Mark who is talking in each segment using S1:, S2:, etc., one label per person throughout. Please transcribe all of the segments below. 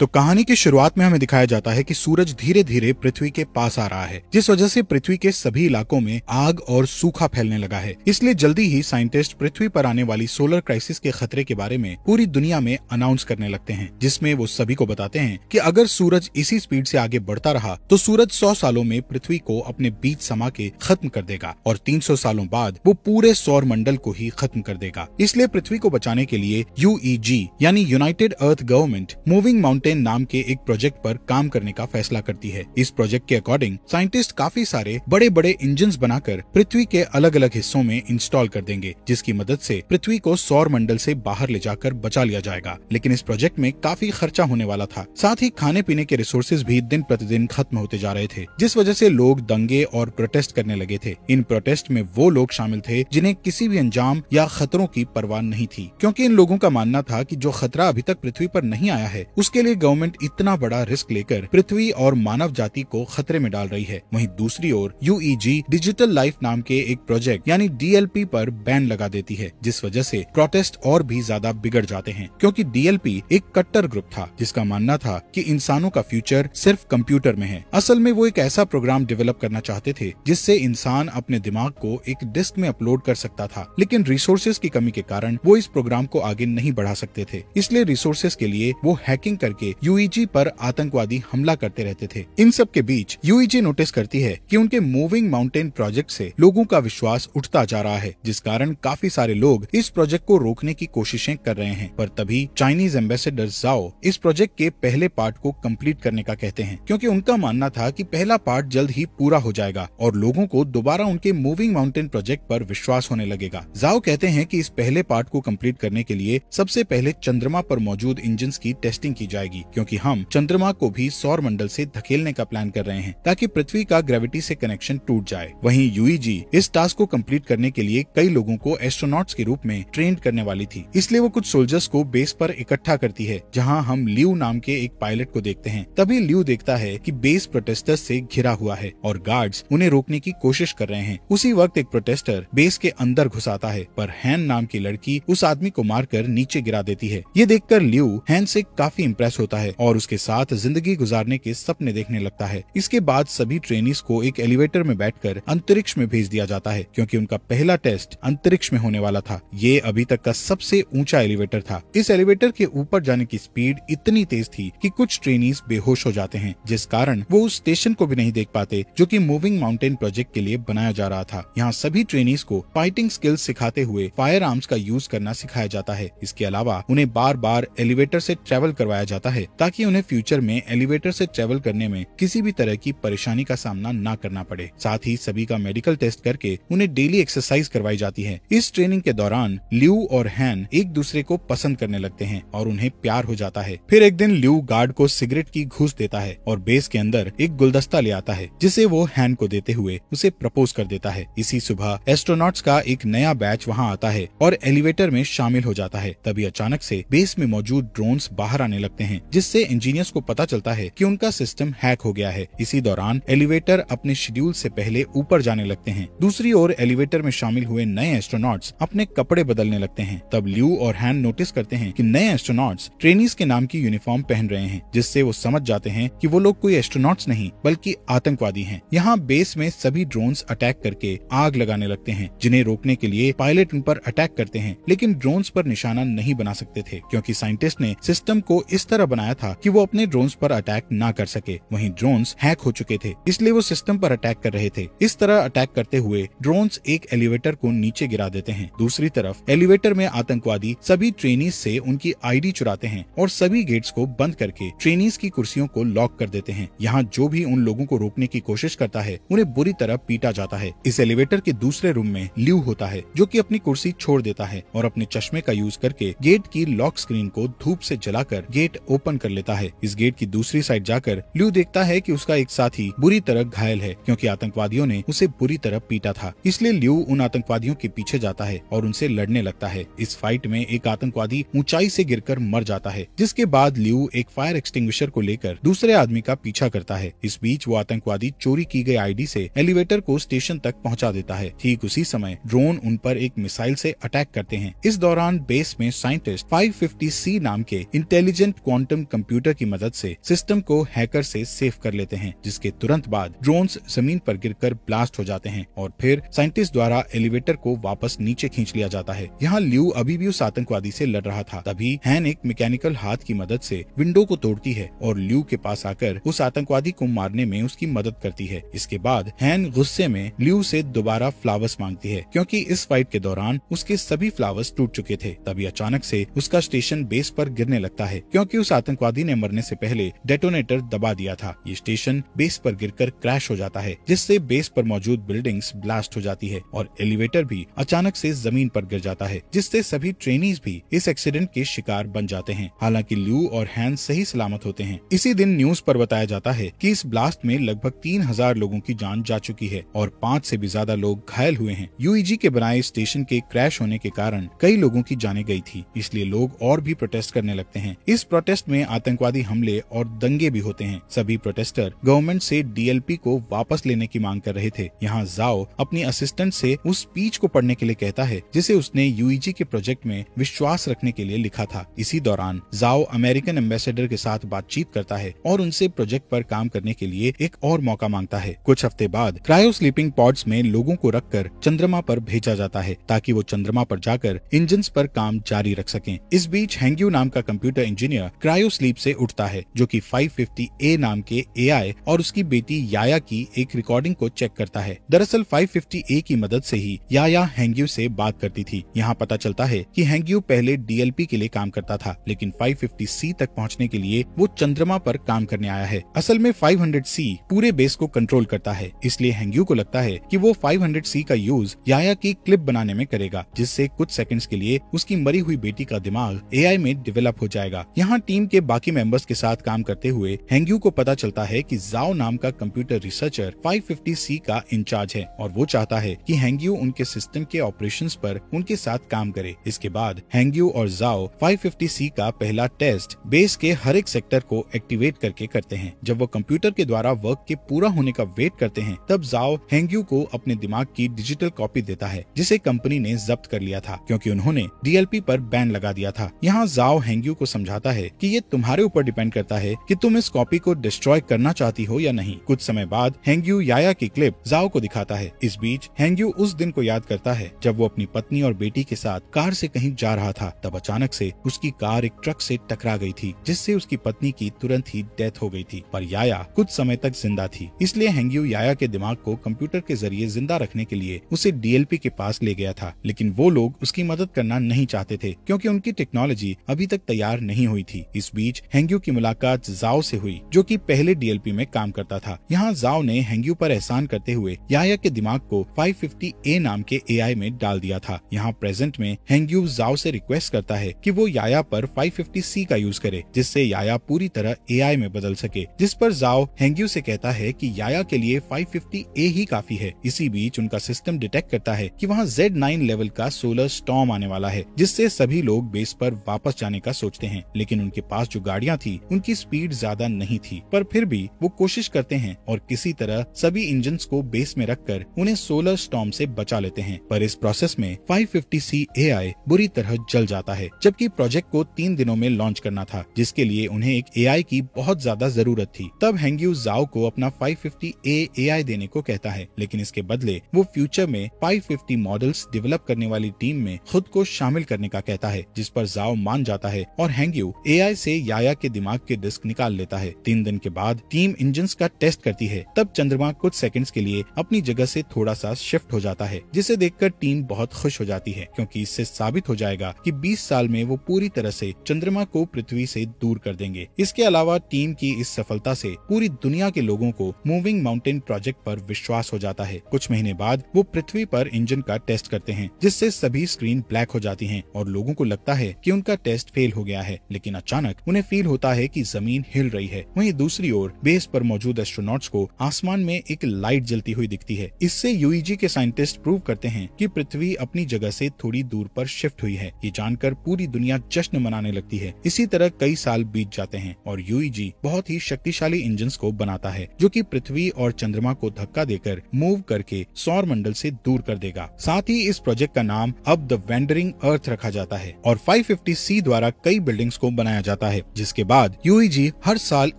S1: तो कहानी की शुरुआत में हमें दिखाया जाता है कि सूरज धीरे धीरे पृथ्वी के पास आ रहा है जिस वजह से पृथ्वी के सभी इलाकों में आग और सूखा फैलने लगा है इसलिए जल्दी ही साइंटिस्ट पृथ्वी पर आने वाली सोलर क्राइसिस के खतरे के बारे में पूरी दुनिया में अनाउंस करने लगते हैं जिसमें वो सभी को बताते हैं कि अगर सूरज इसी स्पीड से आगे बढ़ता रहा तो सूरज सौ सालों में पृथ्वी को अपने बीच समा के खत्म कर देगा और तीन सालों बाद वो पूरे सौर मंडल को ही खत्म कर देगा इसलिए पृथ्वी को बचाने के लिए यू e यानी united earth government moving mount mountain नाम के एक प्रोजेक्ट पर काम करने का फैसला करती है इस प्रोजेक्ट के अकॉर्डिंग साइंटिस्ट काफी सारे बड़े बड़े इंजन बनाकर पृथ्वी के अलग अलग हिस्सों में इंस्टॉल कर देंगे जिसकी मदद से पृथ्वी को सौर मंडल से बाहर ले जाकर बचा लिया जाएगा लेकिन इस प्रोजेक्ट में काफी खर्चा होने वाला था साथ ही खाने पीने के रिसोर्सेज भी दिन प्रतिदिन खत्म होते जा रहे थे जिस वजह से लोग दंगे और प्रोटेस्ट करने लगे थे इन प्रोटेस्ट में वो लोग शामिल थे जिन्हें किसी भी अंजाम या खतरों की परवाह नहीं थी क्योंकि इन लोगों का मानना था कि जो खतरा अभी तक पृथ्वी पर नहीं आया है उसके लिए गवर्नमेंट इतना बड़ा रिस्क लेकर पृथ्वी और मानव जाति को खतरे में डाल रही है वहीं दूसरी ओर यूईजी डिजिटल लाइफ नाम के एक प्रोजेक्ट यानी डीएलपी पर बैन लगा देती है जिस वजह से प्रोटेस्ट और भी ज्यादा बिगड़ जाते हैं क्योंकि डीएलपी एक कट्टर ग्रुप था जिसका मानना था कि इंसानों का फ्यूचर सिर्फ कंप्यूटर में है असल में वो एक ऐसा प्रोग्राम डेवलप करना चाहते थे जिससे इंसान अपने दिमाग को एक डिस्क में अपलोड कर सकता था लेकिन रिसोर्सेज की कमी के कारण वो इस प्रोग्राम को आगे नहीं बढ़ा सकते थे इसलिए रिसोर्सेज के लिए वो हैकिंग करके के यूईजी e पर आतंकवादी हमला करते रहते थे इन सब के बीच यूईजी नोटिस e करती है कि उनके मूविंग माउंटेन प्रोजेक्ट से लोगों का विश्वास उठता जा रहा है जिस कारण काफी सारे लोग इस प्रोजेक्ट को रोकने की कोशिशें कर रहे हैं पर तभी चाइनीज एम्बेसडर जाओ इस प्रोजेक्ट के पहले पार्ट को कंप्लीट करने का कहते हैं क्योंकि उनका मानना था कि पहला पार्ट जल्द ही पूरा हो जाएगा और लोगों को दोबारा उनके मूविंग माउंटेन प्रोजेक्ट पर विश्वास होने लगेगा जाओ कहते हैं कि इस पहले पार्ट को कंप्लीट करने के लिए सबसे पहले चंद्रमा पर मौजूद इंजिन की टेस्टिंग की जाएगी जाएगी क्योंकि हम चंद्रमा को भी सौर मंडल से धकेलने का प्लान कर रहे हैं ताकि पृथ्वी का ग्रेविटी से कनेक्शन टूट जाए वहीं यूईजी e इस टास्क को कंप्लीट करने के लिए कई लोगों को एस्ट्रोनॉट के रूप में ट्रेन करने वाली थी इसलिए वो कुछ सोल्जर्स को बेस पर इकट्ठा करती है जहाँ हम लियू नाम के एक पायलट को देखते हैं तभी लियू देखता है कि बेस प्रोटेस्टर्स से घिरा हुआ है और गार्ड्स उन्हें रोकने की कोशिश कर रहे हैं उसी वक्त एक प्रोटेस्टर बेस के अंदर घुसाता है पर हैन नाम की लड़की उस आदमी को मारकर नीचे गिरा देती है ये देखकर लियू हैन से काफी इम्प्रेस हो होता है और उसके साथ जिंदगी गुजारने के सपने देखने लगता है इसके बाद सभी ट्रेनिस को एक एलिवेटर में बैठ अंतरिक्ष में भेज दिया जाता है क्यूँकी उनका पहला टेस्ट अंतरिक्ष में होने वाला था ये अभी तक का सबसे ऊंचा एलिवेटर था इस एलिवेटर के ऊपर जाने की स्पीड इतनी तेज थी की कुछ ट्रेनिस बेहोश हो जाते हैं जिस कारण वो उस स्टेशन को भी नहीं देख पाते जो कि मूविंग माउंटेन प्रोजेक्ट के लिए बनाया जा रहा था यहाँ सभी ट्रेनिस को फाइटिंग स्किल्स सिखाते हुए फायर आर्म्स का यूज करना सिखाया जाता है इसके अलावा उन्हें बार बार एलिवेटर से ट्रेवल करवाया जाता है है ताकि उन्हें फ्यूचर में एलिवेटर से ट्रेवल करने में किसी भी तरह की परेशानी का सामना न करना पड़े साथ ही सभी का मेडिकल टेस्ट करके उन्हें डेली एक्सरसाइज करवाई जाती है इस ट्रेनिंग के दौरान ल्यू और हैन एक दूसरे को पसंद करने लगते हैं और उन्हें प्यार हो जाता है फिर एक दिन ल्यू गार्ड को सिगरेट की घूस देता है और बेस के अंदर एक गुलदस्ता ले आता है जिसे वो हैन को देते हुए उसे प्रपोज कर देता है इसी सुबह एस्ट्रोनॉट्स का एक नया बैच वहाँ आता है और एलिवेटर में शामिल हो जाता है तभी अचानक से बेस में मौजूद ड्रोन बाहर आने लगते हैं जिससे इंजीनियर्स को पता चलता है कि उनका सिस्टम हैक हो गया है इसी दौरान एलिवेटर अपने शेड्यूल से पहले ऊपर जाने लगते हैं दूसरी ओर एलिवेटर में शामिल हुए नए एस्ट्रोनॉट्स अपने कपड़े बदलने लगते हैं तब ल्यू और हैन नोटिस करते हैं कि नए एस्ट्रोनॉट्स ट्रेनिस के नाम की यूनिफॉर्म पहन रहे हैं जिससे वो समझ जाते हैं कि वो लोग कोई एस्ट्रोनॉट्स नहीं बल्कि आतंकवादी हैं। यहाँ बेस में सभी ड्रोन्स अटैक करके आग लगाने लगते हैं जिन्हें रोकने के लिए पायलट उन पर अटैक करते हैं लेकिन ड्रोन्स पर निशाना नहीं बना सकते थे क्योंकि साइंटिस्ट ने सिस्टम को इस तरह दूसरा बनाया था कि वो अपने ड्रोन्स पर अटैक ना कर सके वहीं ड्रोन्स हैक हो चुके थे इसलिए वो सिस्टम पर अटैक कर रहे थे इस तरह अटैक करते हुए ड्रोन्स एक एलिवेटर को नीचे गिरा देते हैं दूसरी तरफ एलिवेटर में आतंकवादी सभी ट्रेनीज से उनकी आईडी चुराते हैं और सभी गेट्स को बंद करके ट्रेनीज की कुर्सियों को लॉक कर देते हैं यहाँ जो भी उन लोगों को रोकने की कोशिश करता है उन्हें बुरी तरह पीटा जाता है इस एलिवेटर के दूसरे रूम में ल्यू होता है जो कि अपनी कुर्सी छोड़ देता है और अपने चश्मे का यूज करके गेट की लॉक स्क्रीन को धूप से जलाकर गेट ओपन कर लेता है इस गेट की दूसरी साइड जाकर ल्यू देखता है कि उसका एक साथी बुरी तरह घायल है क्योंकि आतंकवादियों ने उसे बुरी तरह पीटा था इसलिए ल्यू उन आतंकवादियों के पीछे जाता है और उनसे लड़ने लगता है इस फाइट में एक आतंकवादी ऊंचाई से गिर मर जाता है जिसके बाद ल्यू एक फायर एक्सटिंग को लेकर दूसरे आदमी का पीछा करता है इस बीच वो आतंकवादी चोरी की गई आईडी से एलिवेटर को स्टेशन तक पहुंचा देता है ठीक उसी समय ड्रोन उन पर एक मिसाइल से अटैक करते हैं इस दौरान बेस में साइंटिस्ट 550 सी नाम के इंटेलिजेंट क्वान क्वांटम कंप्यूटर की मदद से सिस्टम को हैकर से सेफ कर लेते हैं जिसके तुरंत बाद ड्रोन जमीन पर गिरकर ब्लास्ट हो जाते हैं और फिर साइंटिस्ट द्वारा एलिवेटर को वापस नीचे खींच लिया जाता है यहाँ ल्यू अभी भी उस आतंकवादी से लड़ रहा था तभी हैन एक मैकेनिकल हाथ की मदद से विंडो को तोड़ती है और ल्यू के पास आकर उस आतंकवादी को मारने में उसकी मदद करती है इसके बाद हैन गुस्से में ल्यू से दोबारा फ्लावर्स मांगती है क्योंकि इस फाइट के दौरान उसके सभी फ्लावर्स टूट चुके थे तभी अचानक से उसका स्टेशन बेस पर गिरने लगता है क्योंकि उस आतंकवादी ने मरने से पहले डेटोनेटर दबा दिया था ये स्टेशन बेस पर गिरकर क्रैश हो जाता है जिससे बेस पर मौजूद बिल्डिंग्स ब्लास्ट हो जाती है और एलिवेटर भी अचानक से जमीन पर गिर जाता है जिससे सभी ट्रेनीज भी इस एक्सीडेंट के शिकार बन जाते हैं हालांकि लू और हैंस सही सलामत होते हैं इसी दिन न्यूज पर बताया जाता है कि इस ब्लास्ट में लगभग तीन हजार लोगों की जान जा चुकी है और पाँच से भी ज्यादा लोग घायल हुए हैं यूईजी के बनाए स्टेशन के क्रैश होने के कारण कई लोगों की जाने गई थी इसलिए लोग और भी प्रोटेस्ट करने लगते हैं इस प्रोटेस्ट पास्ट में आतंकवादी हमले और दंगे भी होते हैं सभी प्रोटेस्टर गवर्नमेंट से डीएलपी को वापस लेने की मांग कर रहे थे यहाँ जाओ अपनी असिस्टेंट से उस स्पीच को पढ़ने के लिए कहता है जिसे उसने यूईजी e के प्रोजेक्ट में विश्वास रखने के लिए लिखा था इसी दौरान जाओ अमेरिकन एम्बेसडर के साथ बातचीत करता है और उनसे प्रोजेक्ट आरोप काम करने के लिए एक और मौका मांगता है कुछ हफ्ते बाद क्रायो स्लीपिंग पॉड्स में लोगों को रखकर चंद्रमा पर भेजा जाता है ताकि वो चंद्रमा पर जाकर इंजन पर काम जारी रख सकें इस बीच हैंग्यू नाम का कंप्यूटर इंजीनियर क्रायो स्लीप से उठता है जो कि 550 ए नाम के एआई और उसकी बेटी याया की एक रिकॉर्डिंग को चेक करता है दरअसल 550 ए की मदद से ही याया हैंग्यू से बात करती थी यहाँ पता चलता है कि हैंग्यू पहले डीएलपी के लिए काम करता था लेकिन 550 सी तक पहुँचने के लिए वो चंद्रमा पर काम करने आया है असल में 500 सी पूरे बेस को कंट्रोल करता है इसलिए हैंग्यू को लगता है की वो फाइव सी का यूज याया की क्लिप बनाने में करेगा जिससे कुछ सेकंड्स के लिए उसकी मरी हुई बेटी का दिमाग एआई में डेवलप हो जाएगा यहाँ टीम टीम के बाकी मेंबर्स के साथ काम करते हुए हैंगयू को पता चलता है कि जाओ नाम का कंप्यूटर रिसर्चर 550C का इंचार्ज है और वो चाहता है कि हैंग्यू उनके सिस्टम के ऑपरेशन पर उनके साथ काम करे इसके बाद हेंग्यू और जाओ 550C का पहला टेस्ट बेस के हर एक सेक्टर को एक्टिवेट करके करते हैं जब वो कंप्यूटर के द्वारा वर्क के पूरा होने का वेट करते हैं तब जाओ हेंग्यू को अपने दिमाग की डिजिटल कॉपी देता है जिसे कंपनी ने जब्त कर लिया था क्योंकि उन्होंने डीएलपी पर बैन लगा दिया था यहाँ जाओ हेंग्यू को समझाता है कि ये तुम्हारे ऊपर डिपेंड करता है कि तुम इस कॉपी को डिस्ट्रॉय करना चाहती हो या नहीं कुछ समय बाद हेंग्यू याया की क्लिप जाओ को दिखाता है इस बीच हैंगयू उस दिन को याद करता है जब वो अपनी पत्नी और बेटी के साथ कार से कहीं जा रहा था तब अचानक से उसकी कार एक ट्रक से टकरा गई थी जिससे उसकी पत्नी की तुरंत ही डेथ हो गई थी पर याया कुछ समय तक जिंदा थी इसलिए हेंग्यू याया के दिमाग को कंप्यूटर के जरिए जिंदा रखने के लिए उसे डीएलपी के पास ले गया था लेकिन वो लोग उसकी मदद करना नहीं चाहते थे क्योंकि उनकी टेक्नोलॉजी अभी तक तैयार नहीं हुई थी इस बीच हेंग्यू की मुलाकात जाओ से हुई जो कि पहले डीएलपी में काम करता था यहाँ जाओ ने हेंग्यू पर एहसान करते हुए याया के दिमाग को 550 ए नाम के एआई में डाल दिया था यहाँ प्रेजेंट में हेंग्यू जाओ से रिक्वेस्ट करता है कि वो याया पर 550 सी का यूज करे जिससे याया पूरी तरह एआई में बदल सके जिस पर जाओ हेंग्यू से कहता है कि याया के लिए 550 ए ही काफी है इसी बीच उनका सिस्टम डिटेक्ट करता है कि वहाँ जेड नाइन लेवल का सोलर स्टॉम आने वाला है जिससे सभी लोग बेस पर वापस जाने का सोचते हैं लेकिन उनके पास जो गाड़ियाँ थी उनकी स्पीड ज्यादा नहीं थी पर फिर भी वो कोशिश करते हैं और किसी तरह सभी इंजन को बेस में रखकर उन्हें सोलर स्टॉम से बचा लेते हैं पर इस प्रोसेस में 550 सी आई बुरी तरह जल जाता है जबकि प्रोजेक्ट को तीन दिनों में लॉन्च करना था जिसके लिए उन्हें एक ए की बहुत ज्यादा जरूरत थी तब हैंग्यू जाओ को अपना 550 ए ए देने को कहता है लेकिन इसके बदले वो फ्यूचर में 550 मॉडल्स डेवलप करने वाली टीम में खुद को शामिल करने का कहता है जिस पर जाओ मान जाता है और हैंग्यू एआई एमआरआई से याया के दिमाग के डिस्क निकाल लेता है तीन दिन के बाद टीम इंजन का टेस्ट करती है तब चंद्रमा कुछ सेकंड्स के लिए अपनी जगह से थोड़ा सा शिफ्ट हो जाता है जिसे देखकर टीम बहुत खुश हो जाती है क्योंकि इससे साबित हो जाएगा कि 20 साल में वो पूरी तरह से चंद्रमा को पृथ्वी से दूर कर देंगे इसके अलावा टीम की इस सफलता से पूरी दुनिया के लोगों को मूविंग माउंटेन प्रोजेक्ट पर विश्वास हो जाता है कुछ महीने बाद वो पृथ्वी पर इंजन का टेस्ट करते हैं जिससे सभी स्क्रीन ब्लैक हो जाती है और लोगों को लगता है की उनका टेस्ट फेल हो गया है लेकिन अचानक अचानक उन्हें फील होता है कि जमीन हिल रही है वहीं दूसरी ओर बेस पर मौजूद एस्ट्रोनॉट्स को आसमान में एक लाइट जलती हुई दिखती है इससे यूईजी e के साइंटिस्ट प्रूव करते हैं कि पृथ्वी अपनी जगह से थोड़ी दूर पर शिफ्ट हुई है ये जानकर पूरी दुनिया जश्न मनाने लगती है इसी तरह कई साल बीत जाते हैं और यूईजी e बहुत ही शक्तिशाली इंजन को बनाता है जो की पृथ्वी और चंद्रमा को धक्का देकर मूव करके सौर मंडल से दूर कर देगा साथ ही इस प्रोजेक्ट का नाम अब द वेंडरिंग अर्थ रखा जाता है और 550 सी द्वारा कई बिल्डिंग्स को बनाया जाता जाता है जिसके बाद यूईजी e हर साल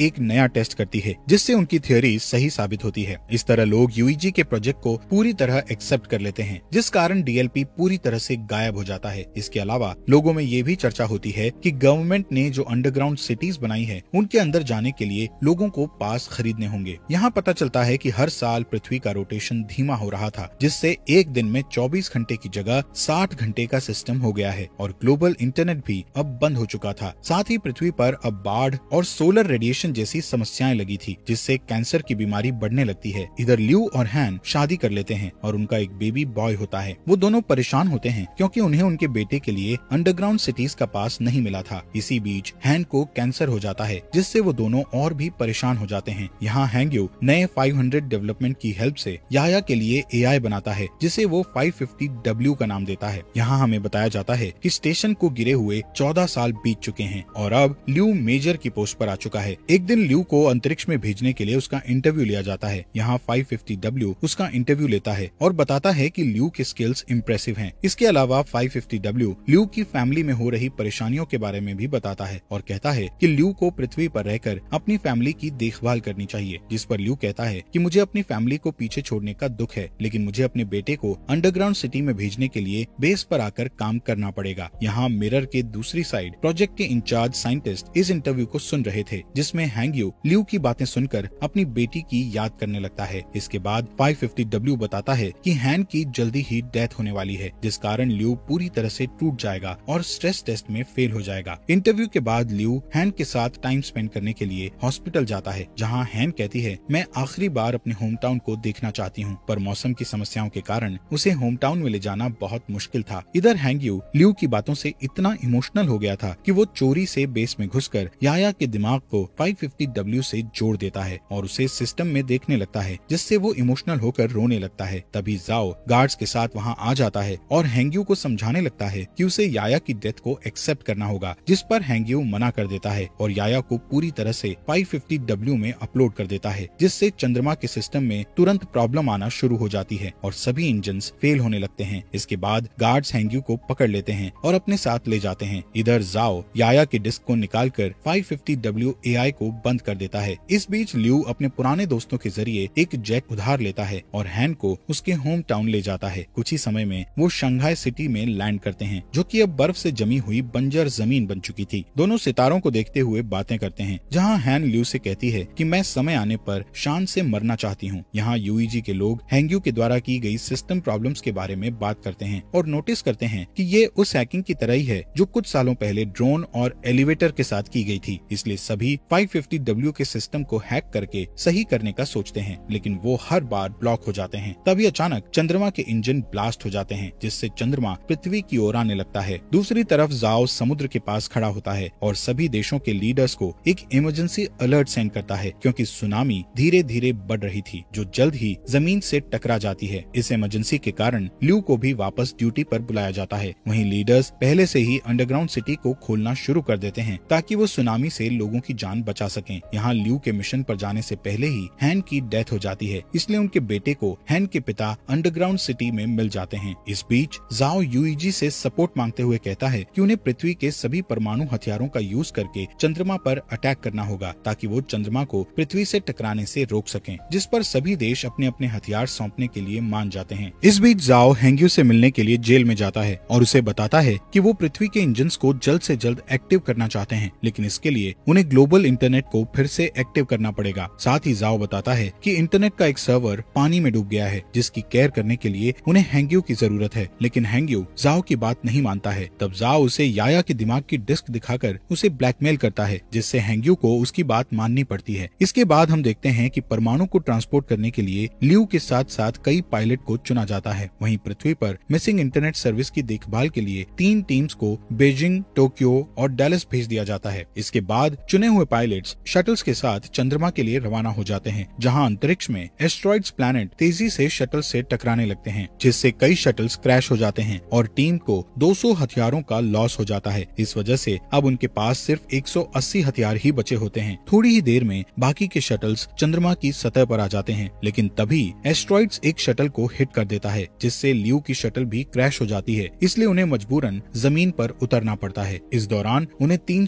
S1: एक नया टेस्ट करती है जिससे उनकी थ्योरी सही साबित होती है इस तरह लोग यूईजी e के प्रोजेक्ट को पूरी तरह एक्सेप्ट कर लेते हैं जिस कारण डीएलपी पूरी तरह से गायब हो जाता है इसके अलावा लोगों में ये भी चर्चा होती है कि गवर्नमेंट ने जो अंडरग्राउंड सिटीज बनाई है उनके अंदर जाने के लिए लोगों को पास खरीदने होंगे यहाँ पता चलता है की हर साल पृथ्वी का रोटेशन धीमा हो रहा था जिससे एक दिन में 24 घंटे की जगह 60 घंटे का सिस्टम हो गया है और ग्लोबल इंटरनेट भी अब बंद हो चुका था साथ ही पृथ्वी पर अब बाढ़ और सोलर रेडिएशन जैसी समस्याएं लगी थी जिससे कैंसर की बीमारी बढ़ने लगती है इधर ल्यू और हैन शादी कर लेते हैं और उनका एक बेबी बॉय होता है वो दोनों परेशान होते हैं क्योंकि उन्हें उनके बेटे के लिए अंडरग्राउंड सिटीज का पास नहीं मिला था इसी बीच हैन को कैंसर हो जाता है जिससे वो दोनों और भी परेशान हो जाते हैं यहाँ हैंग्यू नए 500 डेवलपमेंट की हेल्प से याया के लिए एआई बनाता है जिसे वो 550 डब्ल्यू का नाम देता है यहाँ हमें बताया जाता है कि स्टेशन को गिरे हुए 14 साल बीत चुके हैं और और अब ल्यू मेजर की पोस्ट पर आ चुका है एक दिन ल्यू को अंतरिक्ष में भेजने के लिए उसका इंटरव्यू लिया जाता है यहाँ डब्ल्यू उसका इंटरव्यू लेता है और बताता है कि ल्यू के स्किल्स इम्प्रेसिव हैं। इसके अलावा डब्ल्यू ल्यू की फैमिली में हो रही परेशानियों के बारे में भी बताता है और कहता है की ल्यू को पृथ्वी आरोप रहकर अपनी फैमिली की देखभाल करनी चाहिए जिस पर ल्यू कहता है की मुझे अपनी फैमिली को पीछे छोड़ने का दुख है लेकिन मुझे अपने बेटे को अंडरग्राउंड सिटी में भेजने के लिए बेस पर आकर काम करना पड़ेगा यहाँ मिरर के दूसरी साइड प्रोजेक्ट के इंचार्ज साइंटिस्ट इस इंटरव्यू को सुन रहे थे जिसमें यू लियू की बातें सुनकर अपनी बेटी की याद करने लगता है इसके बाद फाइव फिफ्टी डब्ल्यू बताता है कि हैन की जल्दी ही डेथ होने वाली है जिस कारण लियू पूरी तरह से टूट जाएगा और स्ट्रेस टेस्ट में फेल हो जाएगा इंटरव्यू के बाद लियू हैन के साथ टाइम स्पेंड करने के लिए हॉस्पिटल जाता है जहाँ हैन कहती है मैं आखिरी बार अपने होम टाउन को देखना चाहती हूँ पर मौसम की समस्याओं के कारण उसे होम टाउन में ले जाना बहुत मुश्किल था इधर हैंगयू लियू की बातों से इतना इमोशनल हो गया था कि वो चोरी से बेस में घुसकर याया के दिमाग को 550W से जोड़ देता है और उसे सिस्टम में देखने लगता है जिससे वो इमोशनल होकर रोने लगता है तभी जाओ गार्ड्स के साथ वहाँ आ जाता है और हैंग्यू को समझाने लगता है की उसे याया की डेथ को एक्सेप्ट करना होगा जिस पर हैंग्यू मना कर देता है और याया को पूरी तरह से 550W में अपलोड कर देता है जिससे चंद्रमा के सिस्टम में तुरंत प्रॉब्लम आना शुरू हो जाती है और सभी इंजन फेल होने लगते हैं इसके बाद गार्ड्स हैंग्यू को पकड़ लेते हैं और अपने साथ ले जाते हैं इधर जाओ याया के इसको निकालकर 550 WAI को बंद कर देता है इस बीच ल्यू अपने पुराने दोस्तों के जरिए एक जेट उधार लेता है और हैन को उसके होम टाउन ले जाता है कुछ ही समय में वो शंघाई सिटी में लैंड करते हैं जो की अब बर्फ ऐसी जमी हुई बंजर जमीन बन चुकी थी दोनों सितारों को देखते हुए बातें करते हैं जहाँ हैन ल्यू ऐसी कहती है की मैं समय आने आरोप शान ऐसी मरना चाहती हूँ यहाँ यूईजी के लोग हैंग्यू के द्वारा की गई सिस्टम प्रॉब्लम्स के बारे में बात करते हैं और नोटिस करते हैं कि ये उस हैकिंग की तरह ही है जो कुछ सालों पहले ड्रोन और एल एलिवेटर के साथ की गई थी इसलिए सभी 550W के सिस्टम को हैक करके सही करने का सोचते हैं लेकिन वो हर बार ब्लॉक हो जाते हैं तभी अचानक चंद्रमा के इंजन ब्लास्ट हो जाते हैं जिससे चंद्रमा पृथ्वी की ओर आने लगता है दूसरी तरफ जाओ समुद्र के पास खड़ा होता है और सभी देशों के लीडर्स को एक इमरजेंसी अलर्ट सेंड करता है क्योंकि सुनामी धीरे धीरे बढ़ रही थी जो जल्द ही जमीन से टकरा जाती है इस इमरजेंसी के कारण ल्यू को भी वापस ड्यूटी पर बुलाया जाता है वहीं लीडर्स पहले से ही अंडरग्राउंड सिटी को खोलना शुरू कर देते देते हैं ताकि वो सुनामी से लोगों की जान बचा सकें यहाँ ल्यू के मिशन पर जाने से पहले ही हैन की डेथ हो जाती है इसलिए उनके बेटे को हैन के पिता अंडरग्राउंड सिटी में मिल जाते हैं इस बीच जाओ जी से सपोर्ट मांगते हुए कहता है की उन्हें पृथ्वी के सभी परमाणु हथियारों का यूज करके चंद्रमा पर अटैक करना होगा ताकि वो चंद्रमा को पृथ्वी से टकराने से रोक सकें जिस पर सभी देश अपने अपने हथियार सौंपने के लिए मान जाते हैं इस बीच जाओ हैंग्यू से मिलने के लिए जेल में जाता है और उसे बताता है कि वो पृथ्वी के इंजन को जल्द से जल्द एक्टिव करने करना चाहते हैं लेकिन इसके लिए उन्हें ग्लोबल इंटरनेट को फिर से एक्टिव करना पड़ेगा साथ ही जाओ बताता है कि इंटरनेट का एक सर्वर पानी में डूब गया है जिसकी केयर करने के लिए उन्हें हैंग्यू की जरूरत है लेकिन हैंग्यू जाओ की बात नहीं मानता है तब जाओ उसे याया के दिमाग की डिस्क दिखाकर उसे ब्लैकमेल करता है जिससे हैंग्यू को उसकी बात माननी पड़ती है इसके बाद हम देखते हैं की परमाणु को ट्रांसपोर्ट करने के लिए लियू के साथ साथ कई पायलट को चुना जाता है वही पृथ्वी आरोप मिसिंग इंटरनेट सर्विस की देखभाल के लिए तीन टीम्स को बेजिंग टोक्यो और डेलिस भेज दिया जाता है इसके बाद चुने हुए पायलट शटल्स के साथ चंद्रमा के लिए रवाना हो जाते हैं जहाँ अंतरिक्ष में एस्ट्रॉइड्स प्लान तेजी से शटल से टकराने लगते हैं जिससे कई शटल्स क्रैश हो जाते हैं और टीम को 200 हथियारों का लॉस हो जाता है इस वजह से अब उनके पास सिर्फ 180 हथियार ही बचे होते हैं थोड़ी ही देर में बाकी के शटल्स चंद्रमा की सतह पर आ जाते हैं लेकिन तभी एस्ट्रॉइड्स एक शटल को हिट कर देता है जिससे लियू की शटल भी क्रैश हो जाती है इसलिए उन्हें मजबूरन जमीन पर उतरना पड़ता है इस दौरान उन्हें तीन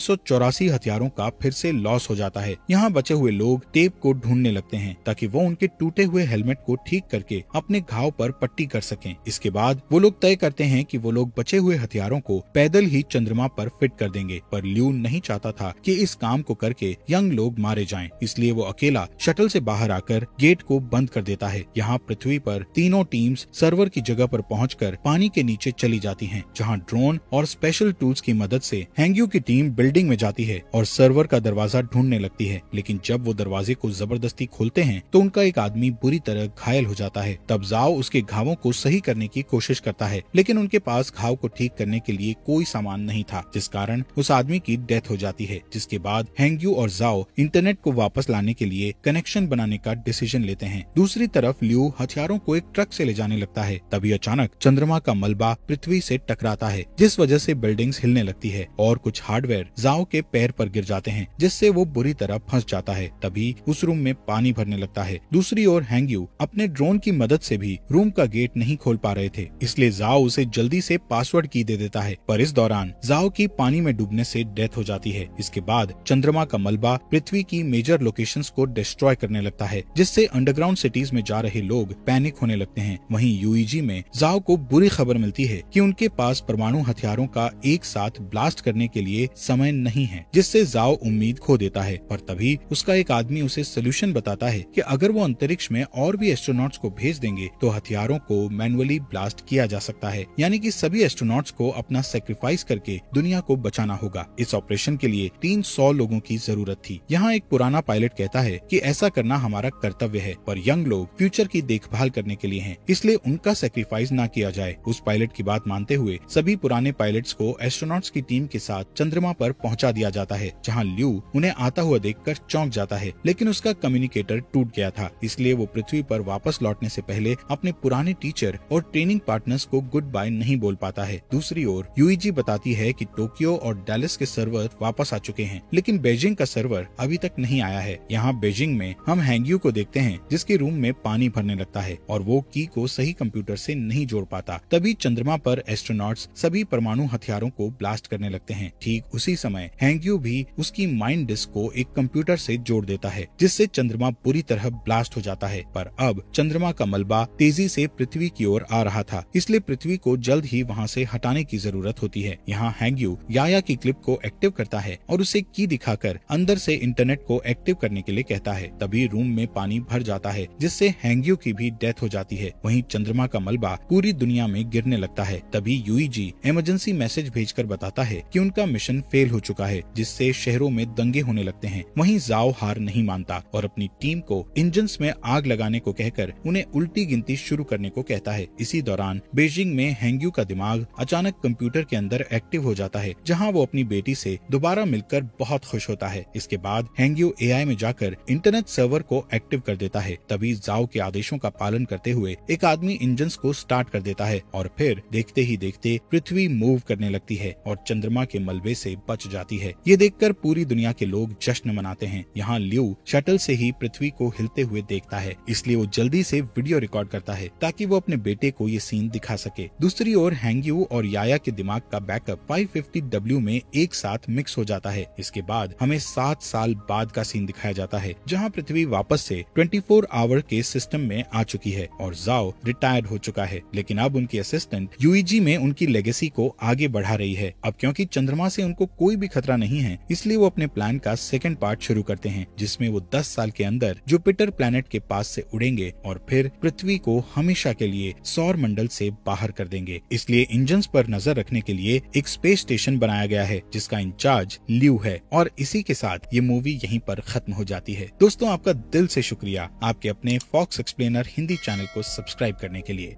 S1: हथियारों का फिर से लॉस हो जाता है यहाँ बचे हुए लोग टेप को ढूंढने लगते हैं ताकि वो उनके टूटे हुए हेलमेट को ठीक करके अपने घाव पर पट्टी कर सकें इसके बाद वो लोग तय करते हैं कि वो लोग बचे हुए हथियारों को पैदल ही चंद्रमा पर फिट कर देंगे पर ल्यू नहीं चाहता था कि इस काम को करके यंग लोग मारे जाएं इसलिए वो अकेला शटल से बाहर आकर गेट को बंद कर देता है यहाँ पृथ्वी पर तीनों टीम्स सर्वर की जगह पर पहुँच पानी के नीचे चली जाती है जहाँ ड्रोन और स्पेशल टूल्स की मदद से हैंग्यू की टीम टीम बिल्डिंग में जाती है और सर्वर का दरवाजा ढूंढने लगती है लेकिन जब वो दरवाजे को जबरदस्ती खोलते हैं तो उनका एक आदमी बुरी तरह घायल हो जाता है तब जाओ उसके घावों को सही करने की कोशिश करता है लेकिन उनके पास घाव को ठीक करने के लिए कोई सामान नहीं था जिस कारण उस आदमी की डेथ हो जाती है जिसके बाद हैंग्यू और जाओ इंटरनेट को वापस लाने के लिए कनेक्शन बनाने का डिसीजन लेते हैं दूसरी तरफ लियू हथियारों को एक ट्रक से ले जाने लगता है तभी अचानक चंद्रमा का मलबा पृथ्वी से टकराता है जिस वजह से बिल्डिंग्स हिलने लगती है और कुछ हार्डवेयर रिवेर जाओ के पैर पर गिर जाते हैं जिससे वो बुरी तरह फंस जाता है तभी उस रूम में पानी भरने लगता है दूसरी ओर हैंगयू अपने ड्रोन की मदद से भी रूम का गेट नहीं खोल पा रहे थे इसलिए जाओ उसे जल्दी से पासवर्ड की दे देता है पर इस दौरान जाओ की पानी में डूबने से डेथ हो जाती है इसके बाद चंद्रमा का मलबा पृथ्वी की मेजर लोकेशंस को डिस्ट्रॉय करने लगता है जिससे अंडरग्राउंड सिटीज में जा रहे लोग पैनिक होने लगते हैं वहीं यूईजी e में जाओ को बुरी खबर मिलती है कि उनके पास परमाणु हथियारों का एक साथ ब्लास्ट करने के लिए समय नहीं है जिससे जाओ उम्मीद खो देता है और तभी उसका एक आदमी उसे सोल्यूशन बताता है कि अगर वो अंतरिक्ष में और भी एस्ट्रोनॉट्स को भेज देंगे तो हथियारों को मैनुअली ब्लास्ट किया जा सकता है यानी कि सभी एस्ट्रोनॉट्स को अपना सेक्रीफाइस करके दुनिया को बचाना होगा इस ऑपरेशन के लिए सौ लोगों की जरूरत थी यहाँ एक पुराना पायलट कहता है कि ऐसा करना हमारा कर्तव्य है पर यंग लोग फ्यूचर की देखभाल करने के लिए हैं इसलिए उनका सेक्रीफाइस न किया जाए उस पायलट की बात मानते हुए सभी पुराने पायलट्स को एस्ट्रोनॉट्स की टीम के साथ चंद्रमा चंद्रमा पर पहुंचा दिया जाता है जहां ल्यू उन्हें आता हुआ देखकर चौंक जाता है लेकिन उसका कम्युनिकेटर टूट गया था इसलिए वो पृथ्वी पर वापस लौटने से पहले अपने पुराने टीचर और ट्रेनिंग पार्टनर्स को गुड बाय नहीं बोल पाता है दूसरी ओर यूईजी बताती है कि टोक्यो और डेलिस के सर्वर वापस आ चुके हैं लेकिन बेजिंग का सर्वर अभी तक नहीं आया है यहाँ बेजिंग में हम हैंगयू को देखते हैं जिसके रूम में पानी भरने लगता है और वो की को सही कंप्यूटर से नहीं जोड़ पाता तभी चंद्रमा पर एस्ट्रोनॉट्स सभी परमाणु हथियारों को ब्लास्ट करने लगते हैं ठीक उसी समय हैंग्यू भी उसकी माइंड डिस्क को एक कंप्यूटर से जोड़ देता है जिससे चंद्रमा पूरी तरह ब्लास्ट हो जाता है पर अब चंद्रमा का मलबा तेजी से पृथ्वी की ओर आ रहा था इसलिए पृथ्वी को जल्द ही वहाँ से हटाने की जरूरत होती है यहाँ हैंग्यू याया की क्लिप को एक्टिव करता है और उसे की दिखाकर अंदर से इंटरनेट को एक्टिव करने के लिए कहता है तभी रूम में पानी भर जाता है जिससे हैंग्यू की भी डेथ हो जाती है वहीं चंद्रमा का मलबा पूरी दुनिया में गिरने लगता है तभी यूईजी इमरजेंसी मैसेज भेजकर बताता है कि उनका मिशन फेल हो चुका है जिससे शहरों में दंगे होने लगते हैं वहीं जाओ हार नहीं मानता और अपनी टीम को इंजन में आग लगाने को कहकर उन्हें उल्टी गिनती शुरू करने को कहता है इसी दौरान बेजिंग में हैंग्यू का दिमाग अचानक कंप्यूटर के अंदर एक्टिव हो जाता है जहाँ वो अपनी बेटी से दोबारा मिलकर बहुत खुश होता है इसके बाद हैंग्यू एआई में जाकर इंटरनेट सर्वर को एक्टिव कर देता है तभी जाओ के आदेशों का पालन करते हुए एक आदमी इंजन को स्टार्ट कर देता है और फिर देखते ही देखते पृथ्वी मूव करने लगती है और चंद्रमा के मलबे से बच जाती है ये देखकर पूरी दुनिया के लोग जश्न मनाते हैं यहाँ ल्यू शटल से ही पृथ्वी को हिलते हुए देखता है इसलिए वो जल्दी से वीडियो रिकॉर्ड करता है ताकि वो अपने बेटे को ये सीन दिखा सके दूसरी ओर हैंगयू और याया के दिमाग का बैकअप 550W में एक साथ मिक्स हो जाता है इसके बाद हमें सात साल बाद का सीन दिखाया जाता है जहाँ पृथ्वी वापस से 24 आवर के सिस्टम में आ चुकी है और जाओ रिटायर्ड हो चुका है लेकिन अब उनकी असिस्टेंट यूईजी में उनकी लेगेसी को आगे बढ़ा रही है अब क्योंकि चंद्रमा से उनको को कोई भी खतरा नहीं है इसलिए वो अपने प्लान का सेकेंड पार्ट शुरू करते हैं जिसमे वो दस साल के अंदर जुपिटर प्लैनेट के पास से उड़ेंगे और फिर पृथ्वी को हमेशा के लिए सौर मंडल से बाहर कर देंगे इसलिए इंजन पर नजर रखने के लिए एक स्पेस स्टेशन बनाया गया है जिसका इंचार्ज ल्यू है और इसी के साथ ये मूवी यहीं पर खत्म हो जाती है दोस्तों आपका दिल से शुक्रिया आपके अपने फॉक्स एक्सप्लेनर हिंदी चैनल को सब्सक्राइब करने के लिए